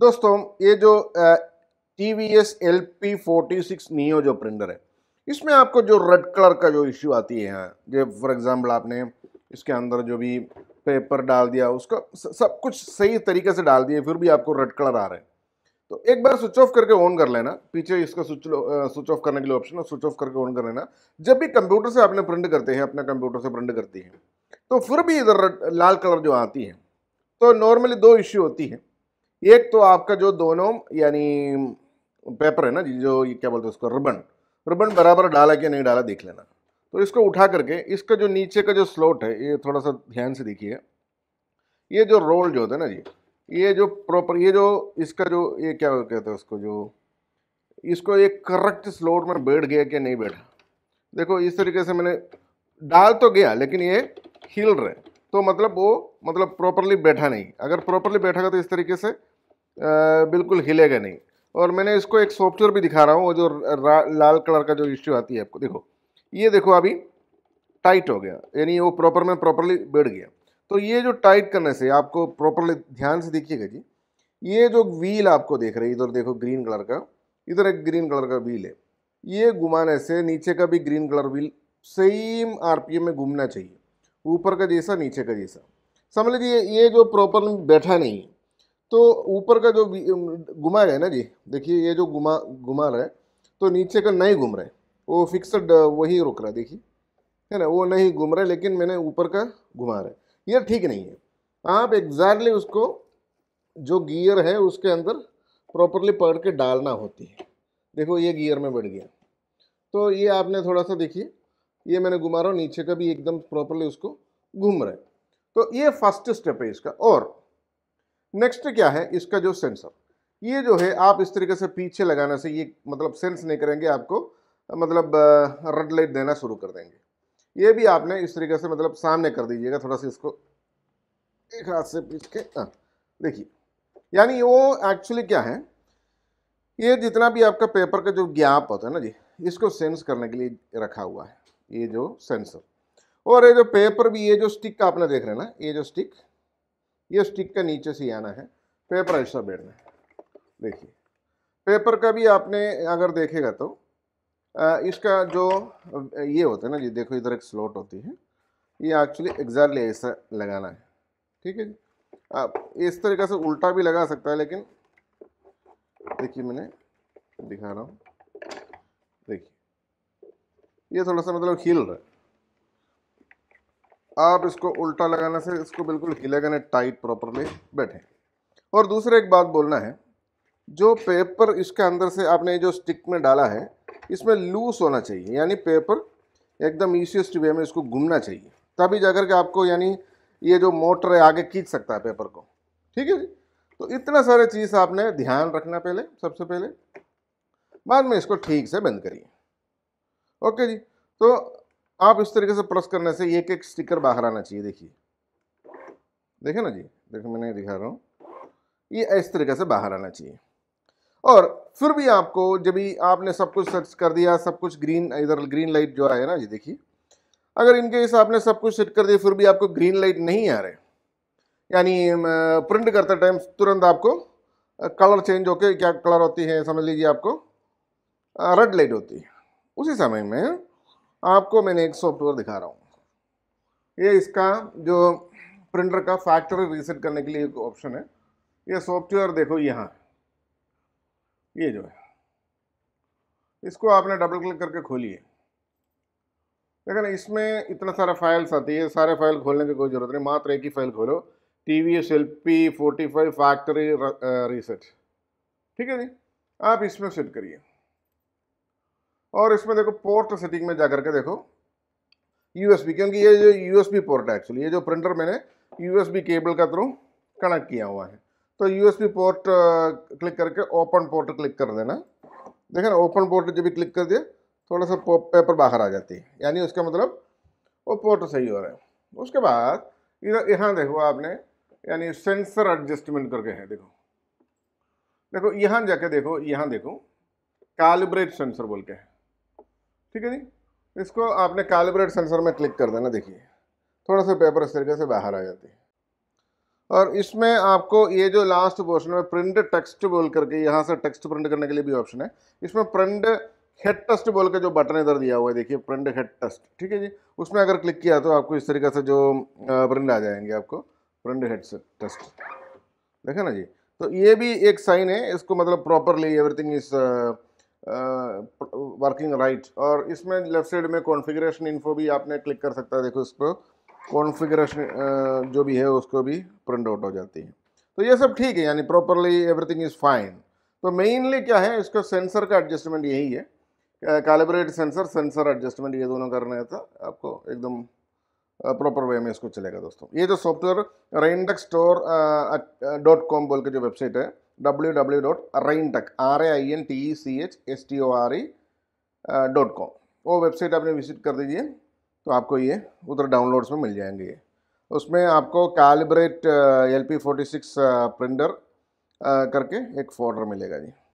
दोस्तों ये जो T V S L P forty six neo जो प्रिंटर है इसमें आपको जो रेड कलर का जो इश्यू आती है यहाँ जो फॉर एग्ज़ाम्पल आपने इसके अंदर जो भी पेपर डाल दिया उसका सब कुछ सही तरीके से डाल दिए फिर भी आपको रेड कलर आ रहा है तो एक बार स्विच ऑफ करके ऑन कर लेना पीछे इसका स्विच स्विच ऑफ करने के लिए ऑप्शन है स्विच ऑफ करके ऑन कर लेना जब भी कंप्यूटर से आपने प्रिंट करते हैं अपने कंप्यूटर से प्रिंट करती है तो फिर भी इधर लाल कलर जो आती है तो नॉर्मली दो इश्यू होती है एक तो आपका जो दोनों यानी पेपर है ना जो ये क्या बोलते हैं उसको रिबन रिबन बराबर डाला कि नहीं डाला देख लेना तो इसको उठा करके इसका जो नीचे का जो स्लोट है ये थोड़ा सा ध्यान से देखिए ये जो रोल जो होता है ना जी ये जो प्रॉपर ये जो इसका जो ये क्या कहते हैं उसको जो इसको एक करेक्ट स्लोट में बैठ गया कि नहीं बैठा देखो इस तरीके से मैंने डाल तो गया लेकिन ये हिल रहे तो मतलब वो मतलब प्रॉपरली बैठा नहीं अगर प्रॉपरली बैठा तो इस तरीके से बिल्कुल हिलेगा नहीं और मैंने इसको एक सॉफ्टवेयर भी दिखा रहा हूँ वो जो लाल कलर का जो इश्यू आती है आपको देखो ये देखो अभी टाइट हो गया यानी वो प्रॉपर में प्रॉपरली बैठ गया तो ये जो टाइट करने से आपको प्रॉपरली ध्यान से देखिएगा जी ये जो व्हील आपको देख रहे हैं इधर देखो ग्रीन कलर का इधर एक ग्रीन कलर का व्हील है ये घुमाने से नीचे का भी green colour wheel same RPM में घूमना चाहिए ऊपर का जैसा नीचे का जैसा समझ लीजिए ये जो प्रॉपर बैठा नहीं है तो ऊपर का जो घुमा है ना जी देखिए ये जो घुमा घुमा रहा है तो नीचे का नहीं घूम रहा है वो फिक्सड वही रुक रहा है देखिए है ना वो नहीं घूम रहा है लेकिन मैंने ऊपर का घुमा रहा है ये ठीक नहीं है आप एग्जैक्टली उसको जो गियर है उसके अंदर प्रॉपरली पकड़ के डालना होती है देखो ये गियर में बढ़ गया तो ये आपने थोड़ा सा देखिए ये मैंने घुमा रहा हूँ नीचे का भी एकदम प्रॉपरली उसको घूम रहा है तो ये फर्स्ट स्टेप है इसका और नेक्स्ट क्या है इसका जो सेंसर ये जो है आप इस तरीके से पीछे लगाने से ये मतलब सेंस नहीं करेंगे आपको मतलब रेड लाइट देना शुरू कर देंगे ये भी आपने इस तरीके से मतलब सामने कर दीजिएगा थोड़ा सा इसको एक हाथ से पीछ के हाँ, देखिए यानी वो एक्चुअली क्या है ये जितना भी आपका पेपर का जो गैप होता है ना जी इसको सेंस करने के लिए रखा हुआ है ये जो सेंसर और ये जो पेपर भी ये जो स्टिक आपने देख रहे हैं ना ये जो स्टिक ये स्टिक का नीचे से आना है पेपर ऐसा बैठना है देखिए पेपर का भी आपने अगर देखेगा तो इसका जो ये होता है ना जी देखो इधर एक स्लॉट होती है ये एक्चुअली एग्जैक्टली ऐसा लगाना है ठीक है जी आप इस तरीके से उल्टा भी लगा सकता है लेकिन देखिए मैंने दिखा रहा हूँ देखिए ये थोड़ा सा मतलब हिल रहा है आप इसको उल्टा लगाने से इसको बिल्कुल हिलेगा नहीं टाइट प्रॉपरली बैठे और दूसरा एक बात बोलना है जो पेपर इसके अंदर से आपने जो स्टिक में डाला है इसमें लूज होना चाहिए यानी पेपर एकदम ईसीएस्ट वे में इसको घूमना चाहिए तभी जाकर के आपको यानी ये जो मोटर है आगे खींच सकता है पेपर को ठीक है जी तो इतना सारे चीज़ आपने ध्यान रखना पहले सबसे पहले बाद में इसको ठीक से बंद करिए ओके जी तो आप इस तरीके से प्रेस करने से एक एक स्टिकर बाहर आना चाहिए देखिए देखे ना जी देखो मैंने दिखा रहा हूँ ये इस तरीके से बाहर आना चाहिए और फिर भी आपको जब भी आपने सब कुछ सर्च कर दिया सब कुछ ग्रीन इधर ग्रीन लाइट जो आया ना जी देखिए अगर इनके हिसाब आपने सब कुछ सेट कर दिया फिर भी आपको ग्रीन लाइट नहीं आ रहे यानी प्रिंट करते टाइम तुरंत आपको कलर चेंज होके क्या कलर होती है समझ लीजिए आपको रेड लाइट होती है उसी समय में आपको मैंने एक सॉफ्टवेयर दिखा रहा हूँ ये इसका जो प्रिंटर का फैक्ट्री रीसेट करने के लिए एक ऑप्शन है ये सॉफ्टवेयर देखो यहाँ ये जो है इसको आपने डबल क्लिक करके खोलिए लेकिन इसमें इतना सारा फाइल्स आती है सारे फाइल खोलने की कोई ज़रूरत नहीं मात्र एक ही फाइल खोलो T V S L P forty five factory reset ठीक है जी आप इसमें सेट करिए और इसमें देखो पोर्ट सेटिंग में जा करके देखो यूएसबी क्योंकि ये जो यूएसबी पोर्ट है एक्चुअली ये जो प्रिंटर मैंने यूएसबी केबल का थ्रू कनेक्ट किया हुआ है तो यूएसबी पोर्ट क्लिक करके ओपन पोर्ट क्लिक कर देना देखे ना ओपन पोर्ट जब भी क्लिक कर दिए थोड़ा सा पेपर बाहर आ जाती है यानी उसका मतलब वो पोर्ट सही हो रहा है उसके बाद इधर यहाँ देखो आपने यानी सेंसर एडजस्टमेंट करके है देखो देखो यहाँ जाके देखो यहाँ देखो कैलिब्रेट सेंसर बोल के है ठीक है जी इसको आपने कैलिब्रेट सेंसर में क्लिक कर देना देखिए थोड़ा सा पेपर इस तरीके से बाहर आ जाती है और इसमें आपको ये जो लास्ट पोर्शन में प्रिंट टेक्स्ट बोल करके यहाँ से टेक्स्ट प्रिंट करने के लिए भी ऑप्शन है इसमें प्रिंट हेड टेस्ट बोल के जो बटन इधर दिया हुआ है देखिए प्रिंट हेड टेस्ट ठीक है जी उसमें अगर क्लिक किया तो आपको इस तरीके से जो प्रिंट आ जाएंगे आपको प्रिंट हेड टेस्ट देखे ना जी तो ये भी एक साइन है इसको मतलब properly everything is working right right. और इसमें लेफ्ट साइड में कॉन्फ़िगरेशन इन्फो भी आपने क्लिक कर सकता है देखो इसको कॉन्फ़िगरेशन जो भी है उसको भी प्रिंट आउट हो जाती है तो ये सब ठीक है यानी प्रॉपरली एवरीथिंग इज़ फाइन तो मेनली क्या है इसका सेंसर का एडजस्टमेंट यही है कैलिब्रेट सेंसर सेंसर एडजस्टमेंट ये दोनों कर रहे था आपको एकदम प्रॉपर वे में इसको चलेगा दोस्तों ये जो सॉफ्टवेयर रेनडेक्स स्टोर डॉट कॉम बोल के जो वेबसाइट है W W dot Raintech R A I N T E C H S T O R E dot com वो वेबसाइट आपने विजिट कर दीजिए तो आपको ये उधर डाउनलोड्स में मिल जाएंगे ये उसमें आपको calibrate L P forty six printer करके एक फोल्डर मिलेगा जी